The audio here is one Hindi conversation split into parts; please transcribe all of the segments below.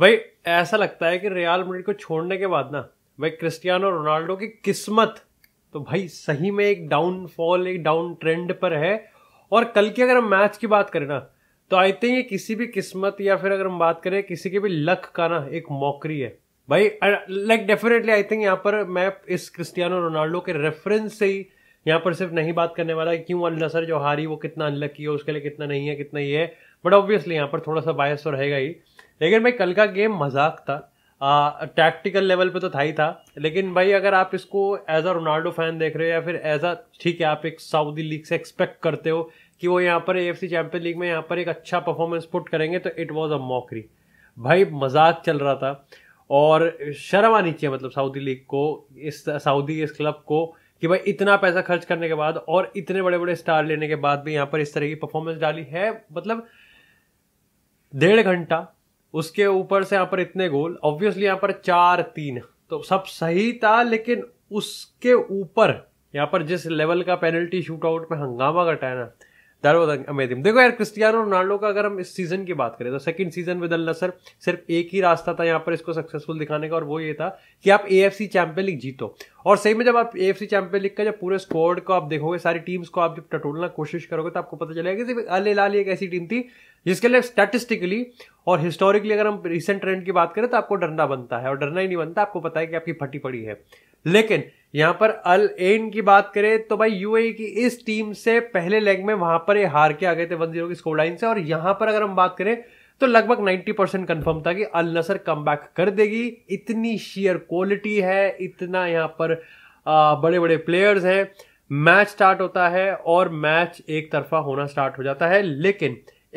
भाई ऐसा लगता है कि रियाल मेड्रिड को छोड़ने के बाद ना भाई क्रिस्टियानो रोनाल्डो की किस्मत तो भाई सही में एक डाउनफॉल एक डाउन ट्रेंड पर है और कल की अगर हम मैच की बात करें ना तो आई थिंक ये किसी भी किस्मत या फिर अगर हम बात करें किसी के भी लक का ना एक मौकरी है भाई लाइक डेफिनेटली आई थिंक यहाँ पर मैं इस क्रिस्टियानो रोनाल्डो के रेफरेंस से ही यहाँ पर सिर्फ नहीं बात करने वाला क्यों अल नसर जो हारी वो कितना अनलक है उसके लिए कितना नहीं है कितना ये है बट ऑब्वियसली यहाँ पर थोड़ा सा बायस तो रहेगा ही लेकिन भाई कल का गेम मजाक था टैक्टिकल लेवल पे तो था ही था लेकिन भाई अगर आप इसको एज अ रोनाल्डो फैन देख रहे हो या फिर एज अ ठीक है आप एक सऊदी लीग से एक्सपेक्ट करते हो कि वो यहाँ पर ए एफ चैंपियन लीग में यहाँ पर एक अच्छा परफॉर्मेंस पुट करेंगे तो इट वॉज अ मॉकरी भाई मजाक चल रहा था और शर्म आनी चाहिए मतलब सऊदी लीग को इस सऊदी इस क्लब को कि भाई इतना पैसा खर्च करने के बाद और इतने बड़े बड़े स्टार लेने के बाद भी यहाँ पर इस तरह की परफॉर्मेंस डाली है मतलब डेढ़ घंटा उसके ऊपर से यहाँ पर इतने गोल ऑब्वियसली यहाँ पर चार तीन तो सब सही था लेकिन उसके ऊपर यहाँ पर जिस लेवल का पेनल्टी शूट आउट में हंगामा घटा है ना दैट वॉज अमेजिंग देखो यार क्रिस्टियानो रोनाल्डो का अगर हम इस सीजन की बात करें तो second season with Al Nassr सिर्फ एक ही रास्ता था यहाँ पर इसको सक्सेसफुल दिखाने का और वो ये था कि आप A F C champion league जीतो और सही में जब आप A F C champion league का जब पूरे स्क्वाड को आप देखोगे सारी टीम्स को आप जब टटोलना कोशिश करोगे तो आपको पता चलेगा कि सिर्फ अल लाल एक ऐसी टीम थी जिसके लिए स्टैटिस्टिकली और हिस्टोरिकली अगर हम रिसेंट ट्रेंड की बात करें तो आपको डरना बनता है और डरना ही नहीं बनता आपको पता है कि आपकी फटी पड़ी है लेकिन यहाँ पर अल एन की बात करें तो भाई यूएई की इस टीम से पहले लेग में वहां पर ये हार के आ गए थे वन जीरो की स्कोर लाइन से और यहाँ पर अगर हम बात करें तो लगभग 90 परसेंट कन्फर्म था कि अल नसर कम कर देगी इतनी शेयर क्वालिटी है इतना यहाँ पर आ, बड़े बड़े प्लेयर्स हैं मैच स्टार्ट होता है और मैच एक तरफा होना स्टार्ट हो जाता है लेकिन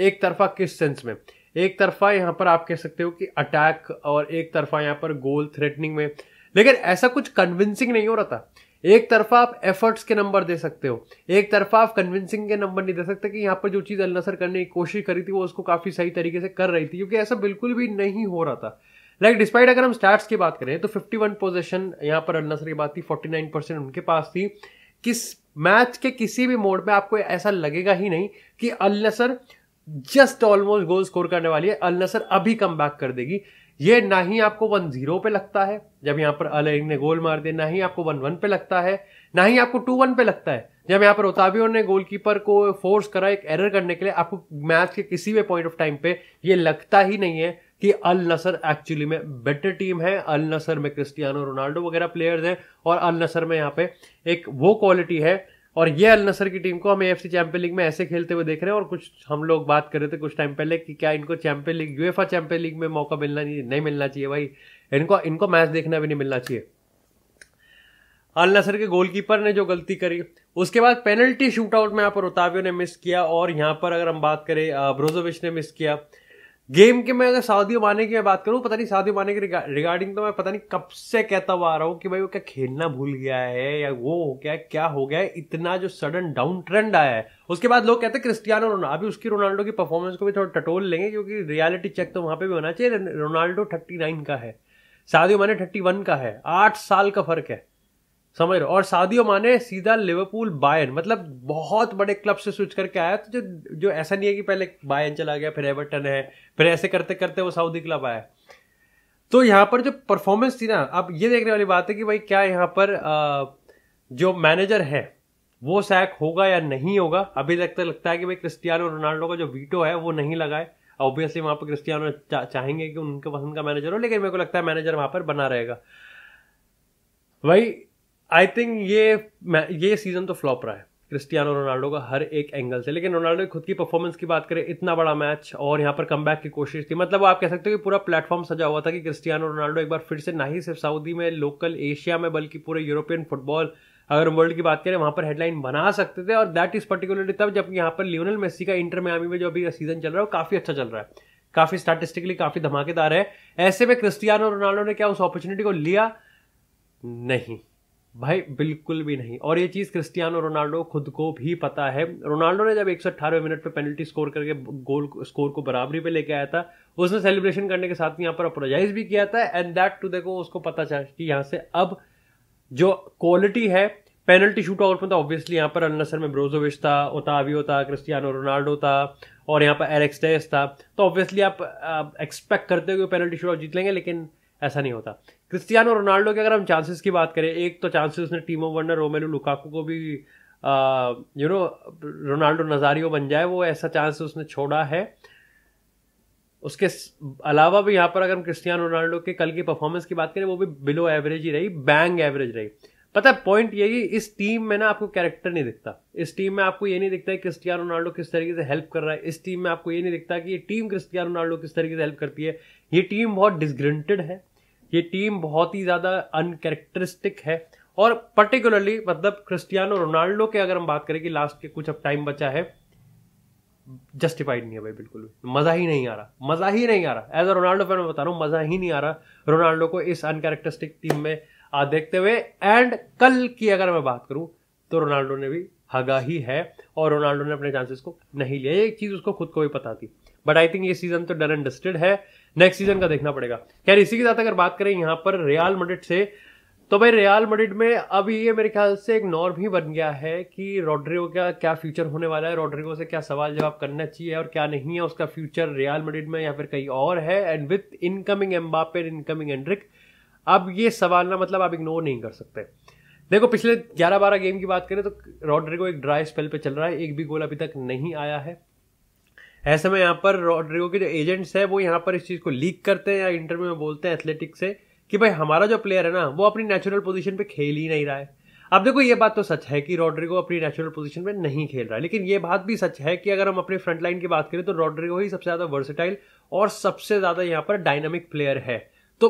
एक तरफा किस सेंस में एक तरफा यहाँ पर आप कह सकते हो कि अटैक और एक तरफा यहाँ पर गोल थ्रेटनिंग में लेकिन ऐसा कुछ कन्विंसिंग नहीं हो रहा था एक तरफा आप एफर्ट्स के नंबर दे सकते हो एक तरफा आप कन्विंसिंग के नंबर नहीं दे सकते कि यहाँ पर जो चीज़ अल नसर करने की कोशिश करी थी वो उसको काफ़ी सही तरीके से कर रही थी क्योंकि ऐसा बिल्कुल भी नहीं हो रहा था लाइक डिस्पाइट अगर हम स्टार्ट की बात करें तो 51 पोजिशन यहाँ पर अल की बात थी 49 परसेंट उनके पास थी किस मैच के किसी भी मोड में आपको ऐसा लगेगा ही नहीं कि Al just almost goal score करने वाली है अल्नसर अभी कम बैक कर देगी ये ना ही आपको वन जीरो पे लगता है जब यहाँ पर अल ने गोल मार दिया ना ही आपको वन वन पे लगता है ना ही आपको टू वन पे लगता है जब यहाँ पर ओताबियो ने गोलकीपर को फोर्स करा एक एरर करने के लिए आपको मैच के किसी भी पॉइंट ऑफ टाइम पे ये लगता ही नहीं है कि अल नसर एक्चुअली में बेटर टीम है अल नसर में क्रिस्टियानो रोनाल्डो वगैरह प्लेयर्स हैं और अल नसर में यहाँ पे एक वो क्वालिटी है और ये अल नसर की टीम को हम एफ सी चैंपियन लीग में ऐसे खेलते हुए देख रहे हैं और कुछ हम लोग बात कर रहे थे कुछ टाइम पहले कि क्या इनको champion league UEFA champion league में मौका मिलना नहीं, नहीं मिलना चाहिए भाई इनको इनको मैच देखना भी नहीं मिलना चाहिए अल नसर के गोलकीपर ने जो गलती करी उसके बाद पेनल्टी शूट आउट में यहाँ पर उतावियो ने मिस किया और यहाँ पर अगर हम बात करें ब्रोजोविच ने मिस किया गेम के मैं अगर साउदी माने की बात करूँ पता नहीं साउदी माने की रिगार्डिंग तो मैं पता नहीं कब से कहता हुआ आ रहा हूँ कि भाई वो क्या खेलना भूल गया है या वो हो गया है क्या हो गया है इतना जो सडन डाउन ट्रेंड आया है उसके बाद लोग कहते हैं क्रिस्टियानो रोनाल्डो अभी उसकी रोनाल्डो की परफॉर्मेंस को भी थोड़ा टटोल लेंगे क्योंकि रियलिटी चेक तो वहाँ पर भी होना चाहिए रोनाल्डो थर्टी नाइन का है साउदी माने थर्टी वन का है आठ साल का फर्क है समझ रहे और सादियो माने सीधा लिवरपूल बायन मतलब बहुत बड़े क्लब से स्विच करके आया तो जो जो ऐसा नहीं है कि पहले बायन चला गया फिर एवर्टन है फिर ऐसे करते करते वो सऊदी क्लब आया तो यहाँ पर जो परफॉर्मेंस थी ना अब ये देखने वाली बात है कि भाई क्या यहाँ पर आ, जो मैनेजर है वो सैक होगा या नहीं होगा अभी तक तो लगता है कि भाई क्रिस्टियानो रोनाल्डो का जो वीटो है वो नहीं लगाए ऑब्वियसली वहाँ पर क्रिस्टियानो चा, चाहेंगे कि उनके पसंद का मैनेजर हो लेकिन मेरे को लगता है मैनेजर वहाँ पर बना रहेगा भाई आई थिंक ये ये सीजन तो फ्लॉप रहा है क्रिस्टियानो रोनाल्डो का हर एक एंगल से लेकिन रोनाल्डो खुद की परफॉर्मेंस की बात करें इतना बड़ा मैच और यहाँ पर कम की कोशिश थी मतलब आप कह सकते हो कि पूरा प्लेटफॉर्म सजा हुआ था कि क्रिस्टियानो रोनाल्डो एक बार फिर से ना ही सिर्फ सऊदी में लोकल एशिया में बल्कि पूरे यूरोपियन फुटबॉल अगर वर्ल्ड की बात करें वहां पर हेडलाइन बना सकते थे और दैट इज पर्टिकुलरली तब जब यहाँ पर लियोनल मेसी का इंटर आमी में जो अभी सीजन चल रहा है वो काफी अच्छा चल रहा है काफी स्टैटिस्टिकली काफी धमाकेदार है ऐसे में क्रिस्टियानो रोनाल्डो ने क्या उस अपॉर्चुनिटी को लिया नहीं भाई बिल्कुल भी नहीं और ये चीज़ क्रिस्टियानो रोनाल्डो खुद को भी पता है रोनाल्डो ने जब एक मिनट पे पेनल्टी स्कोर करके गोल स्कोर को बराबरी पे लेके आया था उसने सेलिब्रेशन करने के साथ यहाँ पर अप्रोजाइज भी किया था एंड दैट टू देखो उसको पता चला कि यहाँ से अब जो क्वालिटी है पेनल्टी शूट आउट में तो ऑब्वियसली यहाँ पर अनसर में ब्रोजोविश था ओतावियो था क्रिस्टियानो रोनाल्डो था और यहाँ पर एलेक्स टेस था तो ऑब्वियसली आप एक्सपेक्ट करते हो पेनल्टी शूट आउट जीत लेंगे लेकिन ऐसा नहीं होता क्रिस्टियानो रोनाल्डो के अगर हम चांसेस की बात करें एक तो चांसेस उसने ऑफ वर्नर रोमेलो लुकाकू को भी यू नो रोनाल्डो नजारियो बन जाए वो ऐसा चांस उसने छोड़ा है उसके अलावा भी यहाँ पर अगर हम क्रिस्टियानो रोनाल्डो के कल की परफॉर्मेंस की बात करें वो भी बिलो एवरेज ही रही बैंग एवरेज रही पता है पॉइंट यही इस टीम में ना आपको कैरेक्टर नहीं दिखता इस टीम में आपको ये नहीं दिखता है क्रिस्टियानो रोनाल्डो किस तरीके से हेल्प कर रहा है इस टीम में आपको ये नहीं दिखता कि ये टीम क्रिस्टियानो रोनाल्डो किस तरीके से हेल्प करती है ये टीम बहुत डिसग्रेंटेड है ये टीम बहुत ही ज़्यादा अनकैरेक्टरिस्टिक है और पर्टिकुलरली मतलब क्रिस्टियानो रोनाल्डो के अगर हम बात करें कि लास्ट के कुछ अब टाइम बचा है जस्टिफाइड नहीं है भाई बिल्कुल भी मज़ा ही नहीं आ रहा मज़ा ही नहीं आ रहा एज अ रोनाल्डो फैन मैं बता रहा हूँ मज़ा ही नहीं आ रहा रोनाल्डो को इस अनकैरेक्टरिस्टिक टीम में आ देखते हुए एंड कल की अगर मैं बात करूँ तो रोनाल्डो ने भी हगा ही है और रोनाल्डो ने अपने चांसेस को नहीं लिया ये चीज़ उसको खुद को भी पता थी बट आई थिंक ये सीज़न तो डन एंड डस्टेड है नेक्स्ट सीजन का देखना पड़ेगा खैर इसी के साथ अगर बात करें यहाँ पर रियाल मडिट से तो भाई रियाल मडिट में अब ये मेरे ख्याल से एक नॉर्म ही बन गया है कि रोड्रिगो का क्या फ्यूचर होने वाला है रोड्रिगो से क्या सवाल जवाब करना चाहिए और क्या नहीं है उसका फ्यूचर रियाल मडिट में या फिर कहीं और है and with incoming Mbappe incoming Endrick अब ये सवाल ना मतलब आप इग्नोर नहीं कर सकते देखो पिछले 11-12 गेम की बात करें तो रॉड्रिगो एक ड्राई स्पेल पे चल रहा है एक भी गोल अभी तक नहीं आया है ऐसे में यहाँ पर रॉड्रिगो के जो एजेंट्स हैं वो यहाँ पर इस चीज़ को लीक करते हैं या इंटरव्यू में बोलते हैं एथलेटिक्स से कि भाई हमारा जो प्लेयर है ना वो अपनी नेचुरल पोजीशन पे खेल ही नहीं रहा है अब देखो ये बात तो सच है कि रॉड्रिगो अपनी नेचुरल पोजीशन पे नहीं खेल रहा है लेकिन ये बात भी सच है कि अगर हम अपने फ्रंट लाइन की बात करें तो रॉड्रिगो ही सबसे ज़्यादा वर्सेटाइल और सबसे ज़्यादा यहाँ पर डायनामिक प्लेयर है तो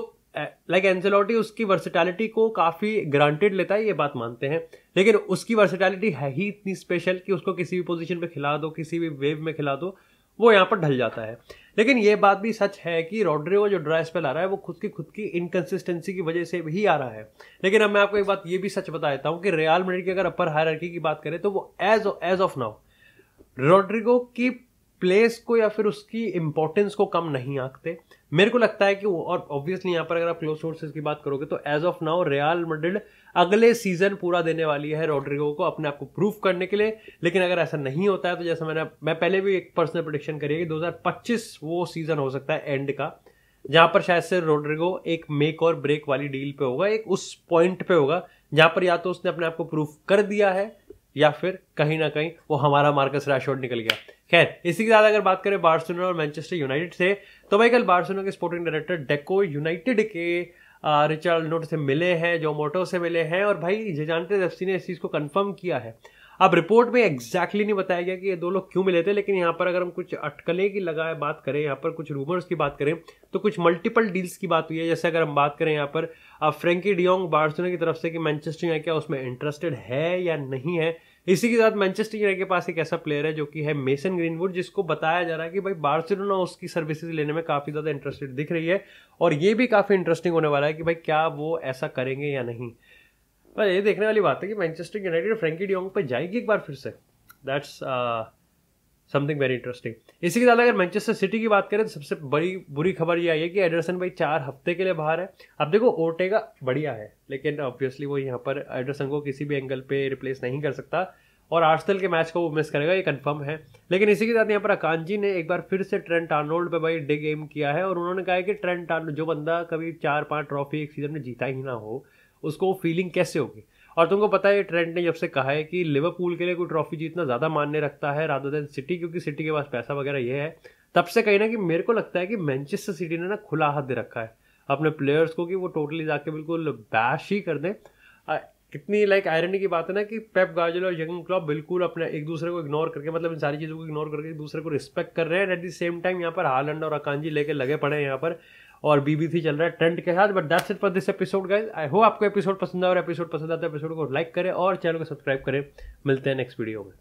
लाइक एंसेलोटी उसकी वर्सिटैलिटी को काफ़ी ग्रांटेड लेता है ये बात मानते हैं लेकिन उसकी वर्सिटैलिटी है ही इतनी स्पेशल कि उसको किसी भी पोजीशन पे खिला दो किसी भी वेव में खिला दो वो यहाँ पर ढल जाता है लेकिन ये बात भी सच है कि रॉड्रिगो जो ड्राइस पे आ रहा है वो खुद की खुद की इनकन्सिस्टेंसी की वजह से भी आ रहा है लेकिन अब मैं आपको एक बात ये भी सच बता देता हूँ कि रियाल मेडिड की अगर अपर हायरकी की बात करें तो वो as as of now Rodrygo की प्लेस को या फिर उसकी इंपॉर्टेंस को कम नहीं आंकते मेरे को लगता है कि वो और ऑब्वियसली यहाँ पर अगर आप क्लोज सोर्सेज की बात करोगे तो as of now Real Madrid अगले सीजन पूरा देने वाली है रोड्रिगो को अपने आप को प्रूव करने के लिए लेकिन अगर ऐसा नहीं होता है तो जैसा मैंने मैं पहले भी एक पर्सनल प्रोडिक्शन करी है कि 2025 वो सीजन हो सकता है एंड का जहां पर शायद से रोड्रिगो एक मेक और ब्रेक वाली डील पे होगा एक उस पॉइंट पे होगा जहां पर या तो उसने अपने आप को प्रूफ कर दिया है या फिर कहीं ना कहीं वो हमारा मार्कस रैशोर्ड निकल गया खैर इसी के साथ अगर बात करें बार्सिलोना और मैनचेस्टर यूनाइटेड से तो भाई कल बार्सिलोना के स्पोर्टिंग डायरेक्टर डेको यूनाइटेड के रिचर्ड नोट से मिले हैं जो मोटो से मिले हैं और भाई जजानते दस्ती ने इस चीज़ को कन्फर्म किया है अब रिपोर्ट में एग्जैक्टली नहीं बताया गया कि ये दो लोग क्यों मिले थे लेकिन यहाँ पर अगर हम कुछ अटकले की लगाए बात करें यहाँ पर कुछ रूमर्स की बात करें तो कुछ मल्टीपल डील्स की बात हुई है जैसे अगर हम बात करें यहाँ पर फ्रेंकी डियोंग बार्सोना की तरफ से कि मैनचेस्टर यहाँ क्या उसमें इंटरेस्टेड है या नहीं है इसी के साथ मैनचेस्टर यूनाइटेड के पास एक ऐसा प्लेयर है जो कि है मेसन ग्रीनवुड जिसको बताया जा रहा है कि भाई बार्सिलोना उसकी सर्विसेज लेने में काफ़ी ज़्यादा इंटरेस्टेड दिख रही है और ये भी काफ़ी इंटरेस्टिंग होने वाला है कि भाई क्या वो ऐसा करेंगे या नहीं पर ये देखने वाली बात है कि मैनचेस्टर यूनाइटेड फ्रेंकी डियोंग पर जाएगी एक बार फिर से दैट्स समथिंग वेरी इंटरेस्टिंग इसी के साथ अगर मैनचेस्टर सिटी की बात करें तो सबसे बड़ी बुरी खबर ये आई है कि एडरसन भाई चार हफ्ते के लिए बाहर है अब देखो ओटेगा बढ़िया है लेकिन ऑब्वियसली वो यहाँ पर एडरसन को किसी भी एंगल पे रिप्लेस नहीं कर सकता और आर्सल के मैच को वो मिस करेगा ये कंफर्म है लेकिन इसी के साथ यहाँ पर अकांजी ने एक बार फिर से ट्रेंट आर्नोल्ड पे भाई डे गेम किया है और उन्होंने कहा है कि ट्रेंट आर्नोल्ड जो बंदा कभी चार पांच ट्रॉफी एक सीजन में जीता ही ना हो उसको फीलिंग कैसे होगी और तुमको पता है ट्रेंड ने जब से कहा है कि लिवरपूल के लिए कोई ट्रॉफी जीतना ज़्यादा मान्य रखता है राधा देन सिटी क्योंकि सिटी के पास पैसा वगैरह ये है तब से कहीं ना कि मेरे को लगता है कि मैनचेस्टर सिटी ने ना खुला हाथ दे रखा है अपने प्लेयर्स को कि वो टोटली जाके बिल्कुल बैश ही कर दें कितनी लाइक आयरनी की बात है ना कि पेप गार्जल और यंग क्लॉप बिल्कुल अपने एक दूसरे को इग्नोर करके मतलब इन सारी चीज़ों को इग्नोर करके एक दूसरे को रिस्पेक्ट कर रहे हैं एट द सेम टाइम यहाँ पर हालंड और अकांजी लेके लगे पड़े हैं यहाँ पर और बीबीसी चल रहा है ट्रेंड के साथ but that's it for this episode guys I hope आपको एपिसोड पसंद आया और एपिसोड पसंद आता है एपिसोड को लाइक करें और चैनल को सब्सक्राइब करें मिलते हैं नेक्स्ट वीडियो में